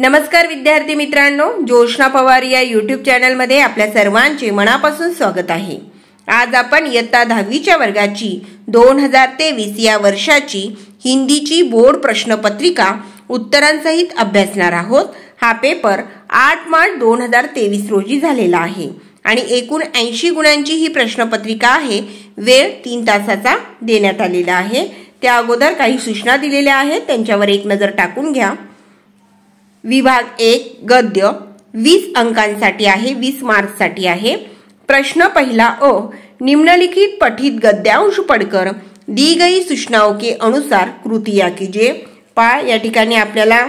नमस्कार विद्यार्थी मित्रांनो ज्योष्णा पवार या चॅनल चॅनलमध्ये आपल्या सर्वांचे मनापासून स्वागत आहे आज आपण इयत्ता दहावीच्या वर्गाची दोन हजार तेवीस या वर्षाची हिंदीची बोर्ड प्रश्नपत्रिका उत्तरांसहित अभ्यासणार आहोत हा पेपर आठ मार्च दोन हजार तेवीस रोजी झालेला आहे आणि एकूण ऐंशी गुणांची ही प्रश्नपत्रिका आहे वेळ तीन तासाचा देण्यात आलेला आहे त्या अगोदर काही सूचना दिलेल्या आहेत त्यांच्यावर एक नजर टाकून घ्या विभाग एक गद्य वीस अंकांसाठी आहे वीस मार्क्ससाठी आहे प्रश्न पहिला अ निम्नलिखित पठित गद्यांश पडकर दी गई सूचनाओं के अनुसार कृतिया कीजिए पा या ठिकाणी आपल्याला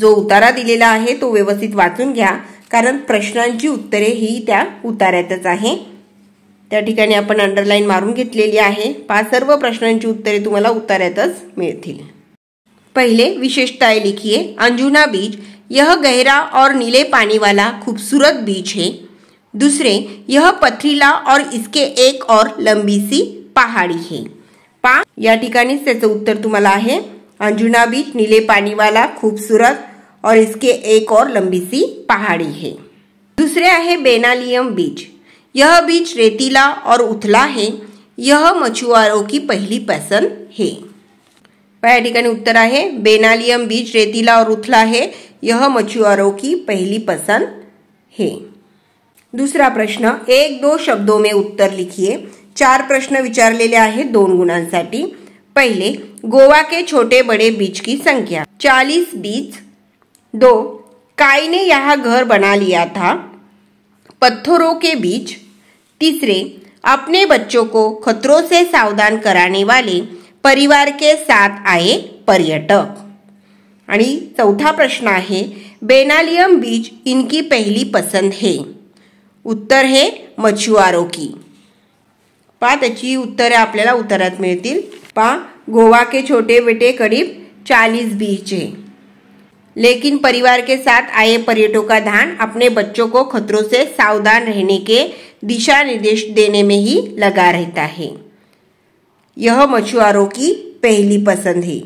जो उतारा दिलेला आहे तो व्यवस्थित वाचून घ्या कारण प्रश्नांची उत्तरे ही त्या उतार्यातच आहे त्या ठिकाणी आपण अंडरलाईन मारून घेतलेली आहे पा सर्व प्रश्नांची उत्तरे तुम्हाला उतार्यातच मिळतील पहले विशेषताएं लिखिए अंजुना बीज यह गहरा और नीले पानी वाला खूबसूरत बीज है दूसरे यह पथरीला और इसके एक और लंबी सी पहाड़ी है पा या ठिकाणी तो उत्तर तुम्हारा है अंजुना बीच नीले पानी वाला खूबसूरत और इसके एक और लंबी सी पहाड़ी है दूसरे है बेनालियम बीच यह बीच रेतीला और उथला है यह मछुआरों की पहली पसंद है पहा उत्तर है बेनालियम बीच रेतीला और उथला है यह मछुआरों की पहली पसंद है दूसरा प्रश्न एक दो शब्दों में उत्तर लिखिए चार प्रश्न लिया है दोन गुणा पहले गोवा के छोटे बड़े बीच की संख्या चालीस बीच दो काई ने यह घर बना लिया था पत्थरों के बीच तीसरे अपने बच्चों को खतरों से सावधान कराने वाले परिवार के साथ आए पर्यटक आणि चौथा प्रश्न आहे बेनालियम बीच इनकी पहिली पसंद है उत्तर हे मछुआरो की पा त्याची उत्तरे आपल्याला उत्तरात मिळतील पा गोवा के छोटे बेटे करीब चालीस बीच है लेकिन परिवार के साथ आए पर्यटकों का ध्यान अपने बच्चों को खतरों से सावधान रहने के दिशा निर्देश देने में ही लगा रहता है यह मछुआरों की पहली पसंद है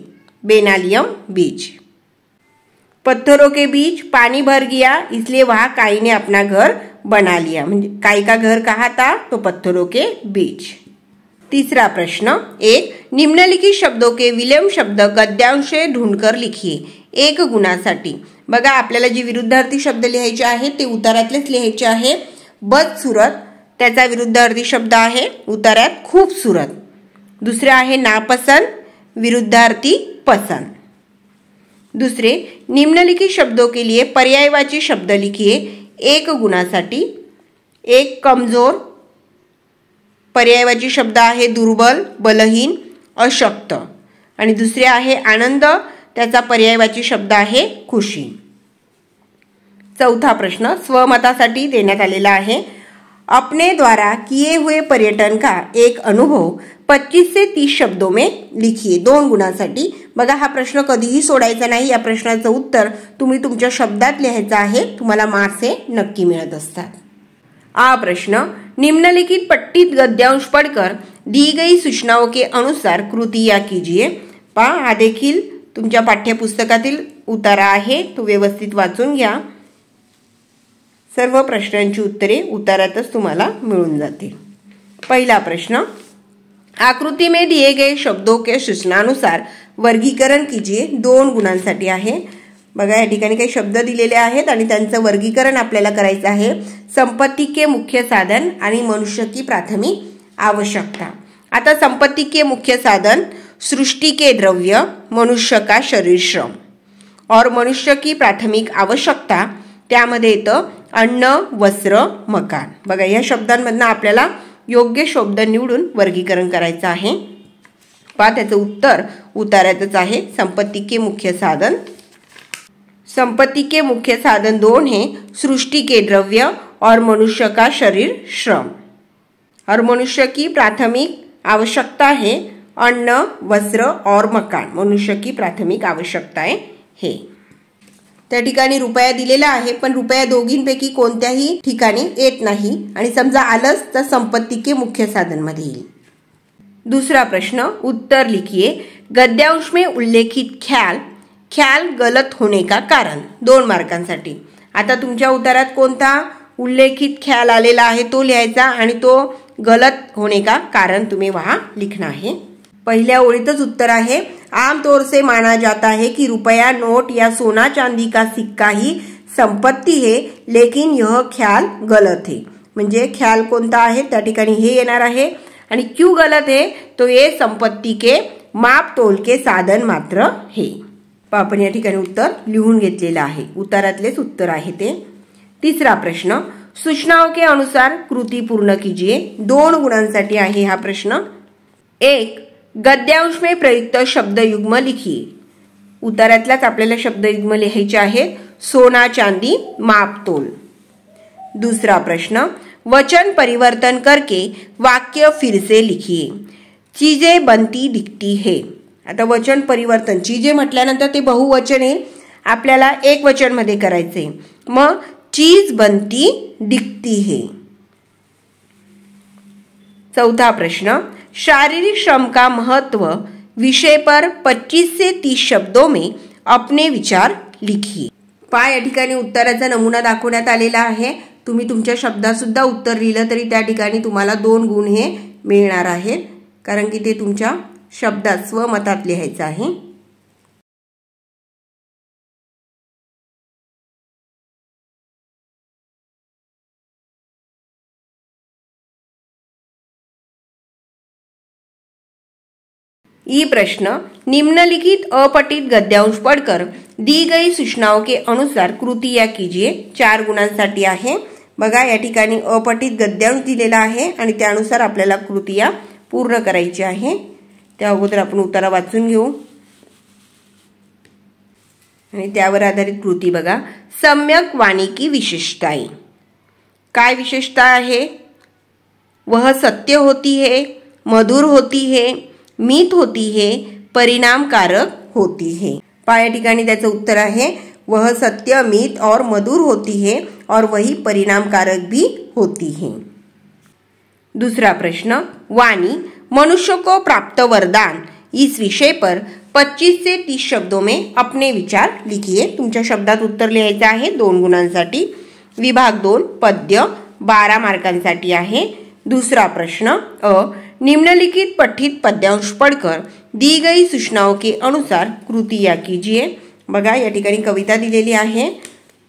बेनालियम बीच पत्थरों के बीच पानी भर गया इसलिए वहां काई ने अपना घर बना लिया काई का घर कहा था तो पत्थरों के बीच तीसरा प्रश्न एक निम्नलिखित शब्दों के विलियम शब्द गद्यांश ढूंढकर लिखिए एक गुणासाठी सा बे विरुद्धार्थी शब्द लिहाये है उतारत लिहाये है बद सुरत विरुद्धार्थी शब्द है उतार खूबसूरत दुसरे आहे नापसंद विरुद्धार्थी पसंद दुसरे निम्नलिखित शब्दों के लिए पर्यायवाची शब्द लिखिए एक गुणासाठी एक कमजोर पर्यायवाची शब्द आहे दुर्बल बलहीन अशक्त आणि दुसरे आहे आनंद त्याचा पर्यायवाची शब्द आहे खुशी चौथा प्रश्न स्वमतासाठी देण्यात आलेला आहे अपने द्वारा किए हुए पर्यटन का एक अनुभव पच्चीस से तीस शब्दों में लिखिए दोन गुणांसाठी बघा हा प्रश्न कधीही सोडायचा नाही या प्रश्नाचं उत्तर तुम्ही तुमच्या शब्दात लिहायचं आहे तुम्हाला मार्क्स हे नक्की मिळत असतात आ प्रश्न निम्नलिखित पट्टीत गद्यांश पढ़कर दी गई सूचनाओं के अनुसार कृती या कीजिए पा हा देखील तुमच्या पाठ्यपुस्तकातील उतारा आहे तो व्यवस्थित वाचून घ्या सर्व प्रश्नांची उत्तरे उतारातच तुम्हाला मिळून जातील पहिला प्रश्न आकृती में दिए गए शब्दों के सूचनानुसार वर्गीकरण कीजिए दोन गुणांसाठी आहे बघा या ठिकाणी काही शब्द दिलेले आहेत आणि त्यांचं वर्गीकरण आपल्याला करायचं आहे संपत्ती के मुख्य साधन आणि मनुष्य की प्राथमिक आवश्यकता आता संपत्ती के मुख्य साधन सृष्टी के द्रव्य मनुष्य का शरीर श्रम और मनुष्य की प्राथमिक आवश्यकता त्यामध्ये येतं अन्न वस्त्र मकान बघा या शब्दांमधनं आपल्याला योग्य शब्द निवडून वर्गीकरण करायचं आहे पा त्याचं उत्तर उतारायचंच आहे संपत्ती के मुख्य साधन संपत्ती के मुख्य साधन दोन हे सृष्टी के द्रव्य और मनुष्य का शरीर श्रम और मनुष्य की प्राथमिक आवश्यकता है अन्न वस्त्र और मकान मनुष्य की प्राथमिक आहे है त्या ठिकाणी रुपया दिलेला आहे पण रुपया दोघींपैकी कोणत्याही ठिकाणी येत नाही आणि समजा आलंच तर संपत्ती के मुख्य साधन मध्ये येईल दुसरा प्रश्न उत्तर लिखिए गद्यांश में उल्लेखित ख्याल ख्याल गलत होने का कारण दोन मार्कांसाठी आता तुमच्या उत्तरात कोणता उल्लेखित ख्याल आलेला आहे तो लिहायचा आणि तो गलत होणे का कारण तुम्ही वहा लिखणं आहे पहिल्या ओळीतच उत्तर आहे आमतौर से माना जाता है कि रुपया नोट या सोना चांदी का सिक्का ही संपत्ती है लेकिन यह ख्याल गलत है म्हणजे ख्याल कोणता आहे त्या ठिकाणी हे येणार आहे आणि क्यू गलत आहे तो ये संपत्ती के माप तोल के साधन मात्र हे आपण या ठिकाणी उत्तर लिहून घेतलेलं आहे उत्तरातलेच उत्तर आहे ते तिसरा प्रश्न सूचनाओं के अनुसार कृती पूर्ण कीजिए दोन गुणांसाठी आहे हा प्रश्न एक गद्यांश में प्रयुक्त शब्दयुग्म लिखी उतारातलाच आपल्याला शब्दयुग्म लिहायचे आहेत सोना चांदी मापतोल दुसरा प्रश्न वचन परिवर्तन करके वाक्य फिर से लिखिए चीजे बनती दिखती है आता वचन परिवर्तन चीजे म्हटल्यानंतर ते बहुवचन आहे आपल्याला एक वचनमध्ये करायचे मग चीज बनती दिखती है चौथा प्रश्न शारीरिक श्रम का महत्व विषय पर 25 से 30 शब्दों में अपने विचार लिखिए पाय या ठिकाणी उत्तराचा नमुना दाखवण्यात आलेला आहे तुम्ही तुमच्या शब्दात सुद्धा उत्तर लिहिलं तरी त्या ठिकाणी तुम्हाला दोन गुण हे मिळणार आहेत कारण की ते तुमच्या शब्दात स्वमतात लिहायचं आहे ई प्रश्न निम्नलिखित अपठित गद्यांश पढ़कर दी गई सूचनाओं के अनुसार कृतिया कीजिए चार गुणांसाठी आहे बघा या ठिकाणी अपठित गद्यांश दिलेला आहे आणि त्यानुसार आपल्याला कृतिया पूर्ण करायची आहे त्या अगोदर आपण उतारा वाचून घेऊ आणि त्यावर आधारित कृती बघा सम्यक वाणिकी विशेषता आहे काय विशेषता आहे वह सत्य होती है मधुर होती है मीत होती हे परिणामकारक होती हे पाया ठिकाणी त्याचं उत्तर आहे वह सत्य मीत और मधुर होती है और वही परिणामकारक भी होती है दुसरा प्रश्न वाणी मनुष्य को प्राप्त वरदान इस विषय पर 25 से 30 शब्दों में अपने विचार लिखिए तुमच्या शब्दात उत्तर लिहायचं आहे दोन गुणांसाठी विभाग दोन पद्य बारा मार्कांसाठी आहे दुसरा प्रश्न अ निम्नलिखित पठित पद्यांश पढ़कर दी गई सूचनाओं के अनुसार कृतिया कीजिए बघा या ठिकाणी कविता दिलेली आहे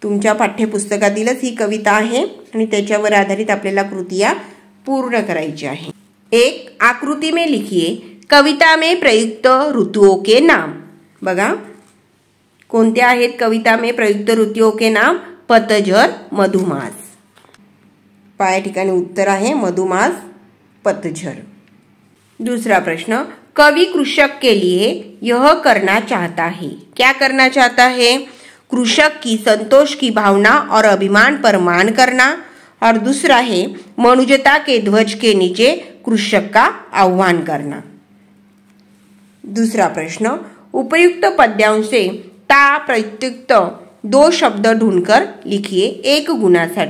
तुमच्या पाठ्यपुस्तकातीलच ही कविता आहे आणि त्याच्यावर आधारित आपल्याला कृतिया पूर्ण करायची आहे एक आकृती में लिखिए कविता में प्रयुक्त ऋतुओं के नाम बघा कोणत्या आहेत कविता में प्रयुक्त ऋतुओं के नाम पतझर मधुमास पाया ठिकाणी उत्तर आहे मधुमास पतझर दूसरा प्रश्न कवि कृषक के लिए यह करना चाहता है क्या करना चाहता है कृषक की संतोष की भावना और अभिमान पर मान करना और दूसरा है मनुजता के ध्वज के नीचे कृषक का आह्वान करना दूसरा प्रश्न उपयुक्त पद्याओं से ता प्रत्युक्त दो शब्द ढूंढकर लिखिए एक सा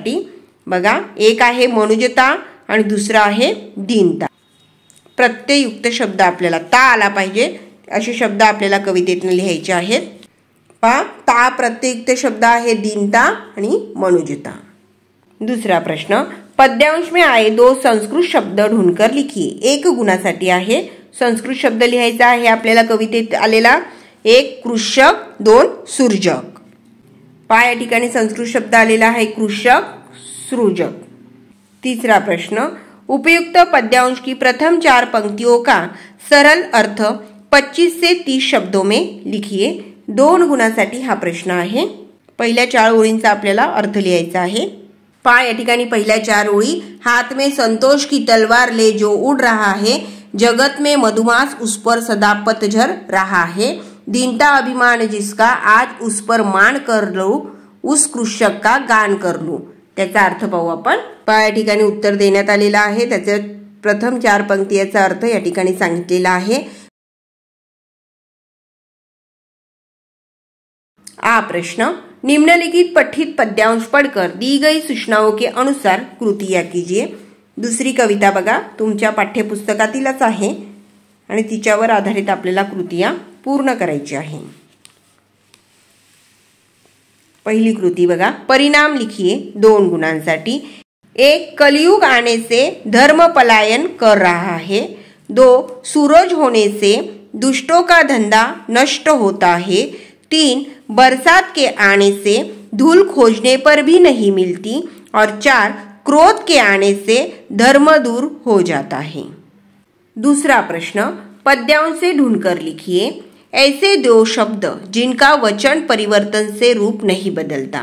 बगा एक है मनुजता और दूसरा है दीनता प्रत्ययुक्त शब्द आपल्याला ता आला पाहिजे असे शब्द आपल्याला कवितेतनं लिहायचे आहेत पहा ता प्रत्ययुक्त शब्द आहे दीनता आणि मनुजता दुसरा प्रश्न पद्यांश मे आहे दो संस्कृत शब्द ढुणकर लिखिए एक गुणासाठी आहे संस्कृत शब्द लिहायचा आहे आपल्याला कवितेत आलेला एक कृषक दोन सुर्जक पा या ठिकाणी संस्कृत शब्द आलेला आहे कृषक सृजक तिसरा प्रश्न उपयुक्त पद्यांश की प्रथम चार पंक्तियों का सरल अर्थ 25 से 30 शब्दों में लिखिए दोन गुणासाठी हा प्रश्न आहे पहिल्या चार ओळींचा आपल्याला अर्थ लिहायचा आहे पाय या ठिकाणी पहिल्या चार ओळी हाथ में संतोष की तलवार ले जो उड़ रहा है जगत में मधुमास उस पर सदा पतझर रहा है दिनता अभिमान जिसका आज उस पर मान कर लो उस कृषक का गान कर लो त्याचा अर्थ पाहू आपण या ठिकाणी उत्तर देण्यात आलेलं आहे त्याचे प्रथम चार पंक्ती याचा अर्थ या ठिकाणी सांगितलेला आहे आ प्रश्न निम्नलिखित पठित पद्यांश पडकर दी गई सूचनाओं के अनुसार या कीजिए दुसरी कविता बघा तुमच्या पाठ्यपुस्तकातीलच आहे आणि तिच्यावर आधारित आपल्याला कृतिया पूर्ण करायची आहे पहली कृति बगा परिणाम लिखिए दोन गुणा एक कलयुग आने से धर्म पलायन कर रहा है दो सूरज होने से दुष्टों का धंधा नष्ट होता है तीन बरसात के आने से धूल खोजने पर भी नहीं मिलती और चार क्रोध के आने से धर्म दूर हो जाता है दूसरा प्रश्न पद्याओं से ढूंढकर लिखिए ऐसे दो शब्द जिनका वचन परिवर्तन से रूप नहीं बदलता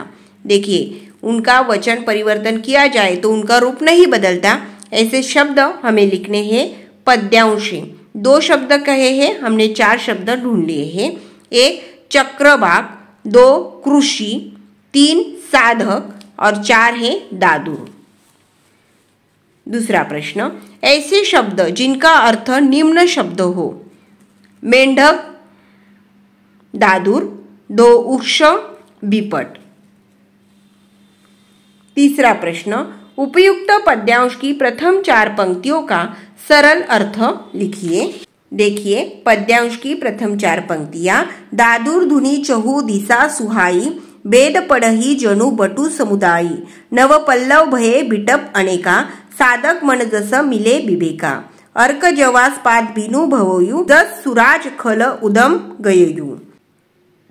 देखिए उनका वचन परिवर्तन किया जाए तो उनका रूप नहीं बदलता ऐसे शब्द हमें लिखने हैं पद्यांशी दो शब्द कहे हैं हमने चार शब्द ढूंढ लिए हैं एक चक्रवाक दो कृषि तीन साधक और चार है दादू दूसरा प्रश्न ऐसे शब्द जिनका अर्थ निम्न शब्द हो मेंढक दादूर दो उक्ष बीपट तीसरा प्रश्न उपयुक्त पद्यांश की प्रथम चार पंक्तियों का सरल अर्थ लिखिए देखिए पद्यांश की प्रथम चार पंक्तियां दादूर धुनी चहु दिशा सुहाई बेद पढ़ही जनु बटु समुदायी नव पल्लव भये बिटप अनेका साधक मन जस मिले विवेका अर्क जवास पाद बिनु भवयु दस सुराज खल उदम गयु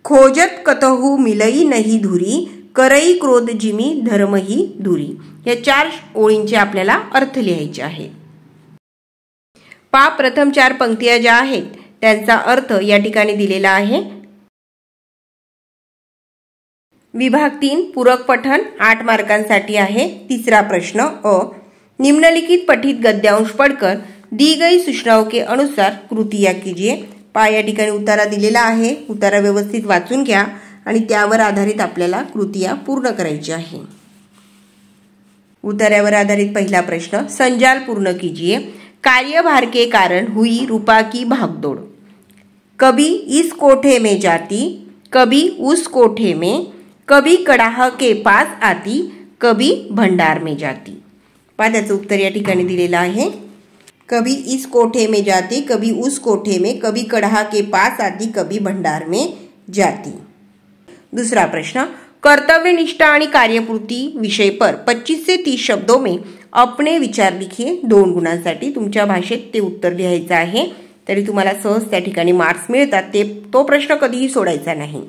खोजत कतहू मिलई नही धुरी करई क्रोध जिमी धर्मही धुरी या चार ओळींचे आपल्याला अर्थ लिहायचे आहे पा प्रथम चार पंक्तिया ज्या आहेत त्यांचा अर्थ या ठिकाणी दिलेला आहे विभाग तीन पूरक पठन आठ मार्कांसाठी आहे तिसरा प्रश्न अ निम्नलिखित पठित गद्यांश पडकर दी गई सूचनाओं के अनुसार या कीजिए पाय या ठिकाणी उतारा दिलेला आहे उतारा व्यवस्थित वाचून घ्या आणि त्यावर आधारित आपल्याला कृतिया पूर्ण करायची आहे उतार्यावर आधारित पहिला प्रश्न संजाल पूर्ण कीजिए कार्यभार के कारण हुई रूपा की भागदौड़ कभी इस कोठे में जाती कभी उस कोठे में कभी कडाह के पास आती कभी भंडार में जाती पा त्याचं उत्तर या ठिकाणी दिलेलं आहे कभी इस कोठे में जाती कभी उस कोठे में कभी कढ़ा के पास आती कभी भंडार में जाती दूसरा प्रश्न कर्तव्य निष्ठा आणि कार्यपूर्ती विषय पर पच्चीस से तीस शब्दों में अपने विचार लिखिए दोन गुणांसाठी तुमच्या भाषेत ते उत्तर लिहायचं आहे तरी तुम्हाला सहज त्या ठिकाणी मार्क्स मिळतात ते तो प्रश्न कधीही सोडायचा नाही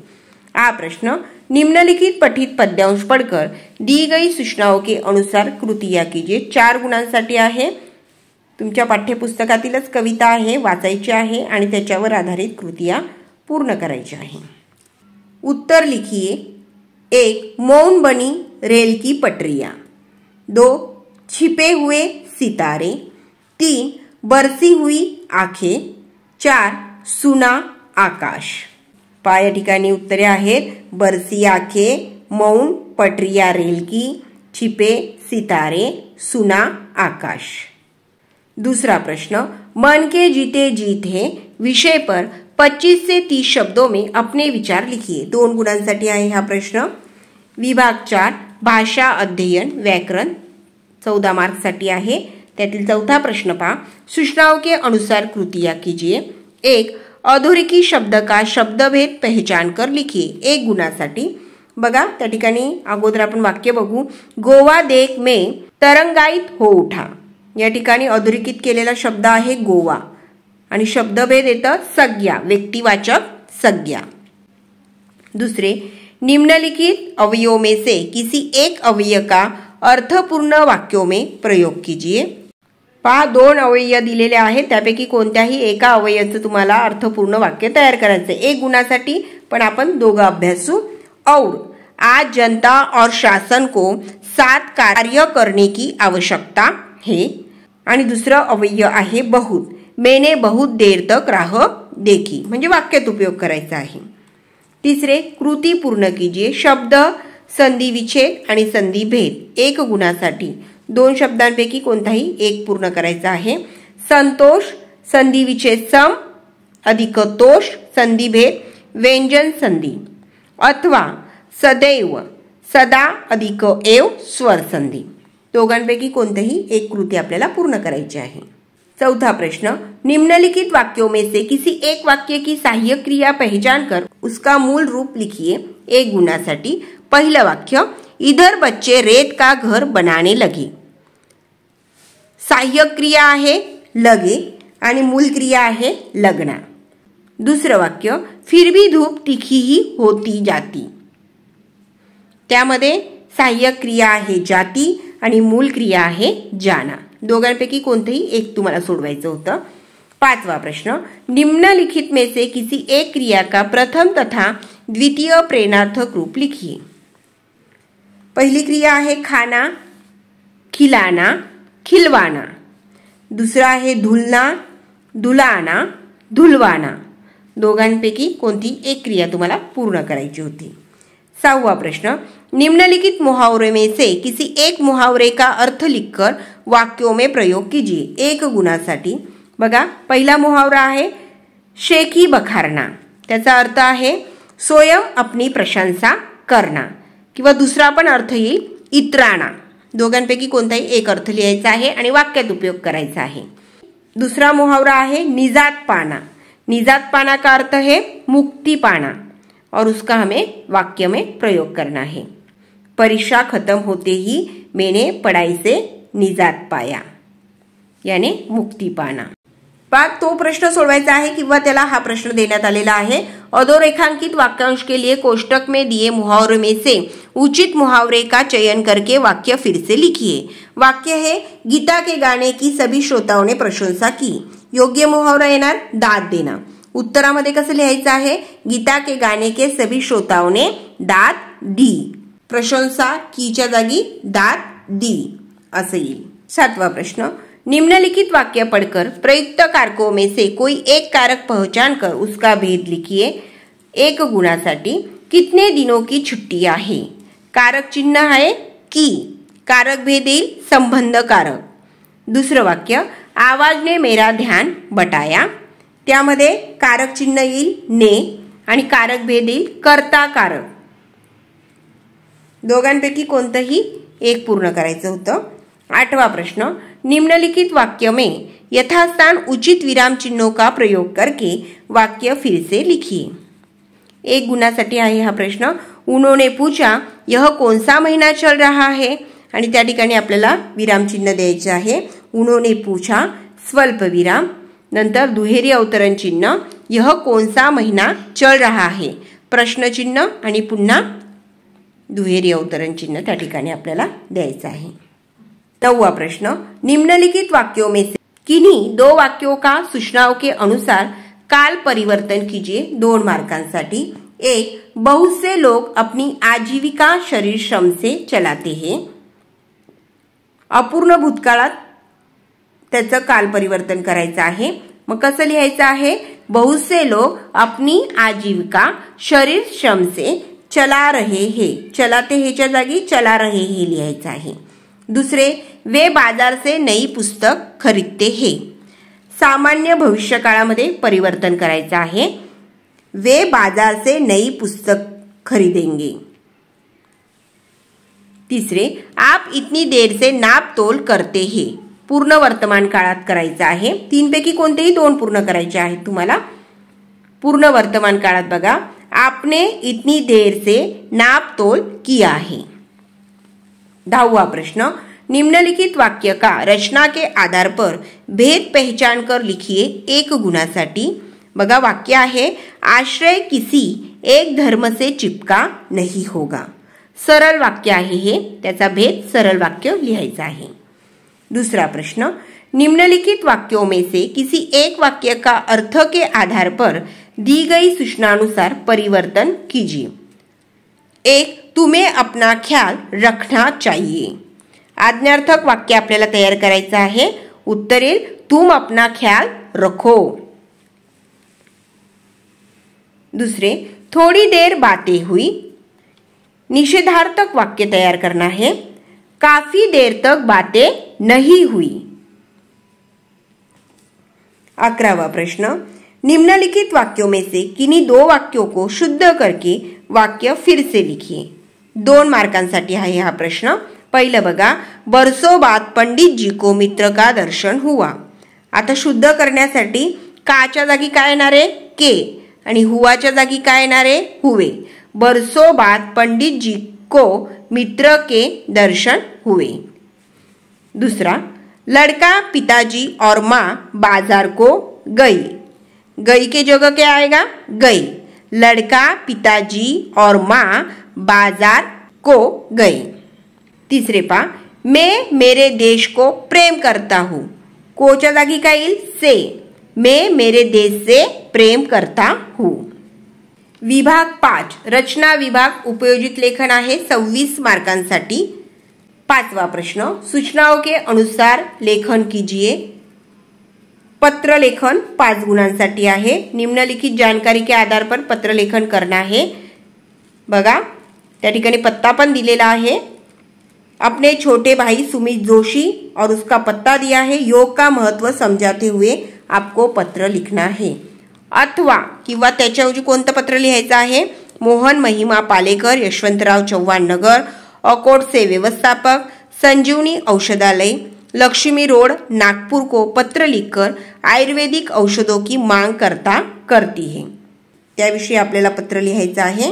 हा प्रश्न निम्नलिखित पठित पद्यांश पडकर दी गई सूचनाओं के अनुसार कृतिया जे चार गुणांसाठी आहे तुमच्या पाठ्यपुस्तकातीलच कविता आहे वाचायची आहे आणि त्याच्यावर आधारित कृतिया पूर्ण करायची आहे उत्तर लिखिए एक मौन बनी रेल की पटरिया दो छिपे हुए सितारे तीन बरसी हुई आखे चार सुना आकाश पाया ठिकाणी उत्तरे आहेत बरसी आखे मौन पटरिया रेल की छिपे सितारे सुना आकाश दूसरा प्रश्न मन के जीते जीत विषय पर 25 से 30 शब्दों में अपने विचार लिखिए दोन गुणांसाठी आहे हा प्रश्न विभाग चार भाषा अध्ययन व्याकरण चौदा मार्कसाठी आहे त्यातील चौथा प्रश्न पहा सूचनाओं अनुसार कृतिया कीजिए एक अधोरेखी शब्द का शब्दभेद पहचान कर लिखिए एक गुणासाठी बघा त्या ठिकाणी अगोदर आपण वाक्य बघू गोवा देख मे तरंगाईत हो उठा या ठिकाणी अधोरेखित केलेला शब्द आहे गोवा आणि शब्दभेद येतं संज्ञा व्यक्तिवाचक संज्ञा दुसरे निम्नलिखित अवयवमे से किसी एक अवय का अर्थपूर्ण वाक्यो में प्रयोग कीजिए पा दोन अवयव दिलेले आहेत त्यापैकी कोणत्याही एका अवयवाचं तुम्हाला अर्थपूर्ण वाक्य तयार करायचं आहे एक गुणासाठी पण आपण दोघं अभ्यासू और आज जनता और शासन को सात कार्य करने की आवश्यकता हे आणि दुसरं अवय्य आहे बहुत मेने बहुत देर तक राह देखी म्हणजे वाक्यात उपयोग करायचा आहे तिसरे कृती पूर्ण कीजिए शब्द संधी विच्छेद आणि संधी भेद एक गुणासाठी दोन शब्दांपैकी कोणताही एक पूर्ण करायचा आहे संतोष संधी विच्छेद सम अधिक तोष संधी भेद व्यंजन संधी अथवा सदैव सदा अधिक एव स्वर संधी दोघांपैकी कोणत्याही एक कृती आपल्याला पूर्ण करायची आहे चौथा प्रश्न निम्नलिखित वाक्यो में से किसी एक वाक्य की सहाय्य क्रिया पहचान कर उसका मूल रूप लिखिए एक गुणासाठी पहिलं वाक्य इधर बच्चे रेत का घर बनाने लगे सहाय्य क्रिया आहे लगे आणि मूल क्रिया आहे लग्ना दुसरं वाक्य फिर भी धूप ही होती जाती त्यामध्ये सहाय्य क्रिया आहे जाती आणि मूल क्रिया आहे जाना दोघांपैकी कोणतंही एक तुम्हाला सोडवायचं होतं पाचवा प्रश्न निम्नलिखित में से किसी एक क्रिया का प्रथम तथा द्वितीय प्रेरणार्थक रूप लिखिए पहिली क्रिया आहे खाना खिलाना खिलवाना दुसरा आहे धुलना धुलाना धुलवाना दोघांपैकी कोणती एक क्रिया तुम्हाला पूर्ण करायची होती सहावा प्रश्न निम्नलिखित मुहावरे में से किसी एक मुहावरे का अर्थ लिखकर वाक्यों में प्रयोग कीजिए एक गुणासाठी बघा पहिला मुहावरा आहे शेखी बखारणा त्याचा अर्थ आहे स्वयं आपली प्रशंसा करना किंवा दुसरा पण अर्थ येईल इतराणा दोघांपैकी कोणताही एक अर्थ लिहायचा आहे आणि वाक्यात उपयोग करायचा आहे दुसरा मुहावरा आहे निजात पाना निजात पाना का अर्थ है मुक्ती पाना और उसका हमें वाक्य में प्रयोग करना है परीक्षा खत्म होते ही मैंने पढ़ाई से निजात पाया याने मुक्ती पाना पाक तो प्रश्न सोडवायचा आहे किंवा त्याला हा प्रश्न देण्यात आलेला आहे अधोरेखांकित वाक्यांश के लिए कोष्टक में दिए मुहावरे में से उचित मुहावरे का चयन करके वाक्य फिर से लिखिए वाक्य है गीता के गाने की सभी श्रोताओं ने प्रशंसा की योग्य मुहावरा येणार दाद देना उत्तरामध्ये कसं लिहायचं आहे गीता के गाने के सभी श्रोताओं ने दाद दी प्रशंसा कीच्या जागी दात दी असे येईल सातवा प्रश्न निम्नलिखित वाक्य पढ़कर प्रयुक्त कारको में से कोई एक कारक पहचान कर उसका भेद लिखिए एक गुणासाठी कितने दिनों की छुट्टी आहे कारक चिन्ह आहे की कारक भेद येईल संबंध कारक दुसरं वाक्य आवाजने मेरा ध्यान बटाया त्यामध्ये कारक चिन्ह येईल ने आणि कारक भेद येईल कर्ता कारक दोघांपैकी कोणतंही एक पूर्ण करायचं होतं आठवा प्रश्न निम्नलिखित वाक्य मे यथास्थान उचित विराम चिन्हों का प्रयोग करके वाक्य फिर से लिखिए एक गुणासाठी आहे हा प्रश्न उन्होंने पूछा यह कोणसा महिना चल रहा है आणि त्या ठिकाणी आपल्याला विरामचिन्ह द्यायचे आहे उन्होंने पूछा स्वल्प विराम नंतर दुहेरी अवतरण चिन्ह यह कोणसा महिना चल रहा आहे प्रश्नचिन्ह आणि पुन्हा दुहेरी अवतरण चिन्ह त्या ठिकाणी आपल्याला द्यायचं आहे नववा प्रश्न निम्नलिखित वाक्यो मे से दो वाक्यो का सूचनाओं के अनुसार काल परिवर्तन कीजिए दोन मार्कांसाठी एक बहुत से लोग अपनी आजीविका शरीर श्रम से चलाते हैं अपूर्ण भूतकाळात त्याचं काल परिवर्तन करायचं आहे मग कसं लिहायचं आहे बहुसे लोक अपनी आजीविका शरीर श्रम से चला रहे हे चला हेच्या जागी चला रहे हे लिहायचं आहे दुसरे वे बाजारचे नई पुस्तक खरीदते हे सामान्य भविष्यकाळामध्ये परिवर्तन करायचं आहे वे बाजारचे नई पुस्तक खरीदेंगे तिसरे आप इतनी देर से नाप तोल करते हे पूर्ण वर्तमान काळात करायचं आहे तीनपैकी कोणतेही दोन पूर्ण करायचे आहेत तुम्हाला पूर्ण वर्तमान काळात बघा आपने इतनी देर से नाप तोल किया है दहावा प्रश्न निम्नलिखित वाक्य का रचना के आधार पर भेद पहचान कर लिखिए एक गुणासाठी बघा वाक्य आहे आश्रय किसी एक धर्म से चिपका नहीं होगा सरल वाक्य आहे हे त्याचा भेद सरल वाक्य लिहायचा आहे दूसरा प्रश्न निम्नलिखित वाक्यों में से किसी एक वाक्य का अर्थ के आधार पर दी गई सूचनानुसार परिवर्तन कीजिए एक तुम्हें अपना ख्याल रखना चाहिए आज्ञार्थक वाक्य आपल्याला तयार करायचं आहे उत्तरेल तुम अपना ख्याल रखो दुसरे, थोड़ी देर बातें हुई निषेधार्थक वाक्य तयार करना है काफी देर तक बातें नहीं हुई अकरावा प्रश्न निम्नलिखित वाक्यों में से किन्हीं दो वाक्यों को शुद्ध करके वाक्य फिर से लिखिए दोन मार्कांसाठी आहे हा प्रश्न पहिलं बघा बरसो बाद पंडितजी को मित्र का दर्शन हुआ आता शुद्ध करण्यासाठी काच्या जागी काय येणार आहे के आणि हुवाच्या जागी काय येणार आहे हुवे बरसो बाद पंडितजी को मित्र के दर्शन हुए दुसरा लड़का पिताजी और माँ बाजार को गई गई के जगह क्या आएगा गई लड़का पिताजी और माँ बाजार को गई तीसरे पा मैं मेरे देश को प्रेम करता हूँ कोचा जागी का इल से मैं मेरे देश से प्रेम करता हूँ विभाग पांच रचना विभाग उपयोजित लेखन है सवीस मार्क पांचवा प्रश्न सूचनाओं के अनुसार लेखन कीजिए पत्रलेखन लेखन पाच गुणांसाठी आहे निम्नलिखित जानकारी के आधार पर पत्रलेखन लेखन करना है बघा त्या ठिकाणी पत्ता पण दिलेला आहे अपने छोटे भाई सुमित जोशी और उसका पत्ता दिया है योग का महत्व समजाते हुए आपको पत्र लिखना है अथवा किंवा त्याच्याऐवजी कोणतं पत्र लिहायचं आहे मोहन महिमा पालेकर यशवंतराव चव्हाण नगर अकोटचे व्यवस्थापक संजीवनी औषधालय लक्ष्मी रोड नागपूर को पत्र लिखकर आयुर्वेदिक औषधों की मांग करता करती है त्याविषयी आपल्याला पत्र लिहायचं आहे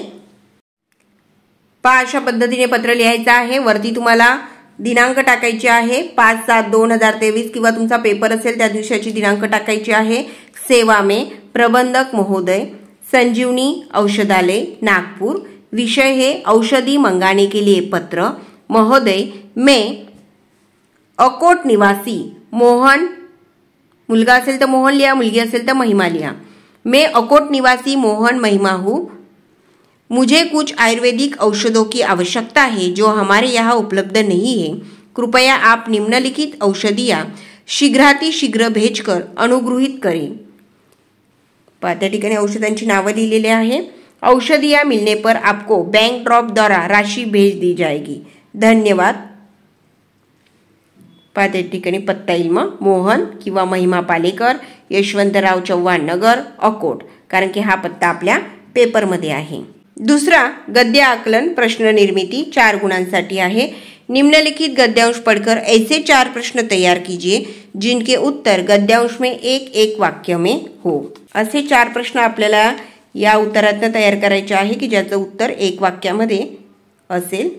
पा अशा पद्धतीने पत्र लिहायचं आहे वरती तुम्हाला दिनांक टाकायचे आहे पाच सात दोन हजार तेवीस किंवा तुमचा पेपर असेल त्या दिवसाची दिनांक टाकायची आहे सेवा मे प्रबंधक महोदय संजीवनी औषधालय नागपूर विषय हे औषधी मंगाने के लिए पत्र महोदय मे अकोट निवासी मोहन मुलगा असेल तर मोहन लिहा मुलगी असेल तर महिमा लिहा मैं अकोट निवासी मोहन महिमा हूँ मुझे कुछ आयुर्वेदिक औषधों की आवश्यकता है जो हमारे यहाँ उपलब्ध नहीं है कृपया आप निम्नलिखित औषधियाँ शीघ्रातिशीघ्र भेजकर अनुगृहित करें त्या ठिकाणी औषधांची नावं लिहिलेली आहे या मिलने पर आपको बैंक ड्रॉप द्वारा राशि भेज दी जाएगी धन्यवाद पहा त्या ठिकाणी पत्ता येईल मग मोहन किंवा महिमा पालेकर यशवंतराव चव्हाण नगर अकोट कारण की हा पत्ता आपल्या पेपरमध्ये आहे दुसरा गद्य आकलन प्रश्न निर्मिती चार गुणांसाठी आहे निम्नलिखित गद्यांश पडकर ऐसे चार प्रश्न तयार कीजिए जिनके उत्तर गद्यांश में एक एक वाक्य में हो असे चार प्रश्न आपल्याला या उत्तरातनं तयार करायचे आहे की ज्याचं उत्तर एक वाक्यामध्ये असेल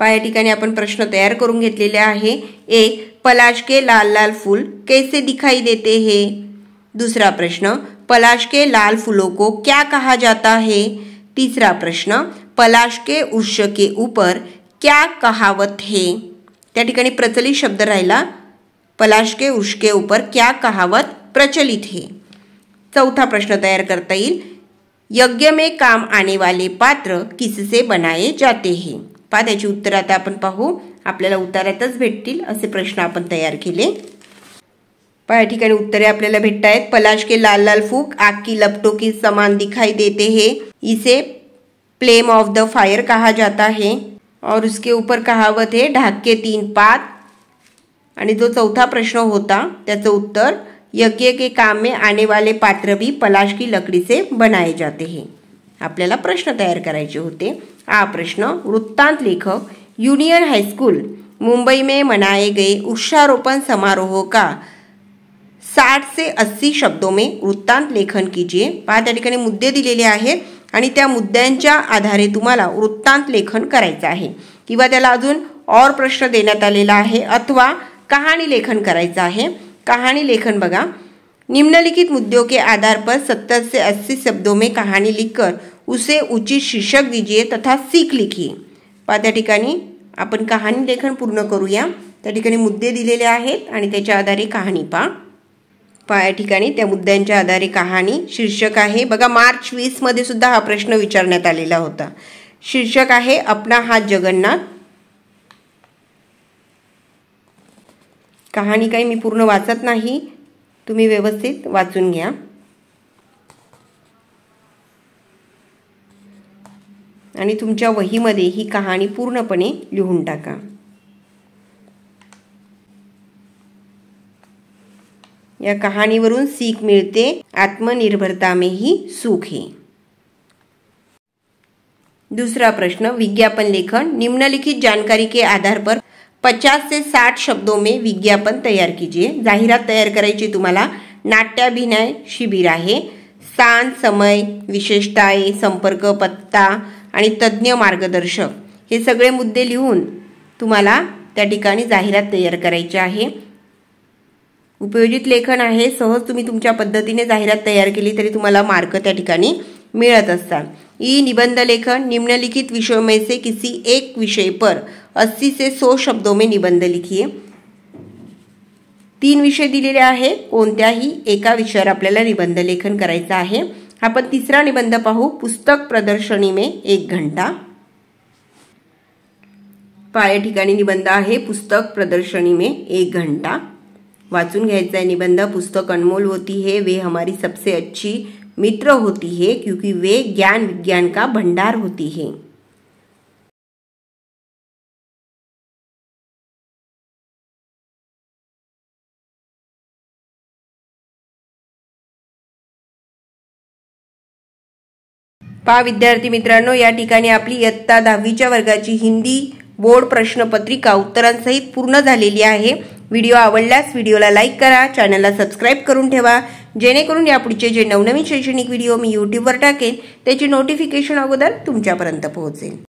पहा ठिकाणी आपण प्रश्न तयार करून घेतलेले आहे एक पलाश के लाल लाल फूल कैसे दिखाई देते हे दुसरा प्रश्न पलाश के लाल फूलों को क्या कहा जाता है तीसरा प्रश्न पलाश के उष के ऊपर क्या कहावत है त्या ठिकाणी प्रचलित शब्द राहिला पलाश के उष्के के ऊपर क्या कहावत प्रचलित है चौथा प्रश्न तयार करता येईल यज्ञ में काम आने वाले पात्र किससे बनाए जाते हैं पहा त्याची आता अपन पाहू आपल्याला उतारातच भेटतील असे प्रश्न आपण तयार केले पहा या ठिकाणी उत्तरे आपल्याला भेटत आहेत पलाश के लाल लाल फूक आग की लपटो की समान दिखाई देते है इसे प्लेम ऑफ द फायर कहा जाता है और उसके ऊपर कहावत है ढाके तीन पात जो चौथा प्रश्न होता उत्तर यज्ञ के काम में आने वाले पात्र भी पलाश की लकड़ी से बनाए जाते हैं आपल्याला प्रश्न तयार करायचे होते हा प्रश्न वृत्तांत लेखक युनियन हायस्कूल मुंबई मे मनाए गए वृक्षारोपण समारोह का साठ से अस्सी शब्दों में वृत्तांत लेखन कीजिए पहा त्या ठिकाणी मुद्दे दिलेले आहेत आणि त्या मुद्द्यांच्या आधारे तुम्हाला वृत्तांत लेखन करायचं आहे किंवा त्याला अजून और प्रश्न देण्यात आलेला आहे अथवा कहाणी लेखन करायचं आहे कहाणी लेखन बघा निम्नलिखित मुद्दों के आधार पर 70 से शब्दों में कहानी लिखकर उसे उचित शीर्षक दीजिए तथा सीख लिखी पहा त्या ठिकाणी आपण कहाणी लेखन पूर्ण करूया त्या ठिकाणी मुद्दे दिलेले आहेत आणि त्याच्या आधारे कहाणी पा पा या ठिकाणी त्या मुद्द्यांच्या आधारे कहाणी शीर्षक आहे बघा मार्च वीसमध्ये सुद्धा हा प्रश्न विचारण्यात आलेला होता शीर्षक आहे अपना हा जगन्नाथ कहाणी काही मी पूर्ण वाचत नाही तुम्ही व्यवस्थित वाचून घ्या आणि तुमच्या वहीमध्ये ही कहाणी पूर्णपणे लिहून टाका या कहाणीवरून सीख मिळते आत्मनिर्भरता में ही सुख हे दुसरा प्रश्न विज्ञापन लेखन निम्नलिखित जानकारी के आधार पर पचास ते साठ शब्दों में विज्ञापन तैयार कीजिए जाहिरात तैयार करायची तुम्हाला नाट्याभिनय शिबिर आहे स्थान समय विशेषताए संपर्क पत्ता आणि तज्ज्ञ मार्गदर्शक हे सगळे मुद्दे लिहून तुम्हाला त्या ठिकाणी जाहिरात तयार करायची आहे उपयोजित लेखन आहे सहज तुम्ही तुमच्या पद्धतीने जाहिरात तयार केली तरी तुम्हाला मार्क त्या ठिकाणी मिळत असतात ई निबंध लेखन निम्नलिखित विषयों में किसी एक विषय पर अस्सी से सौ शब्दों में निबंध लिखिए तीन विषय दिलेले आहे कोणत्याही एका विषयावर आपल्याला निबंध लेखन करायचं आहे आपण तिसरा निबंध पाहू पुस्तक प्रदर्शनी में एक घंटा पाया ठिकाणी निबंध आहे पुस्तक प्रदर्शनी में एक घंटा वाचून घ्यायचा आहे निबंध पुस्तक अनमोल होती है वे हमारी सबसे अच्छी मित्र होती है क्योंकि वे ज्ञान विज्ञान का भंडार होती है पा विद्यार्थी मित्रांनो या ठिकाणी आपली इयत्ता दहावीच्या वर्गाची हिंदी बोर्ड प्रश्नपत्रिका उत्तरांसहित पूर्ण झालेली आहे व्हिडिओ आवडल्यास व्हिडिओला लाईक करा चॅनलला सबस्क्राईब करून ठेवा जेणेकरून यापुढचे जे नवनवीन शैक्षणिक व्हिडिओ मी यूट्यूबवर टाकेन त्याची नोटिफिकेशन अगोदर तुमच्यापर्यंत पोहोचेल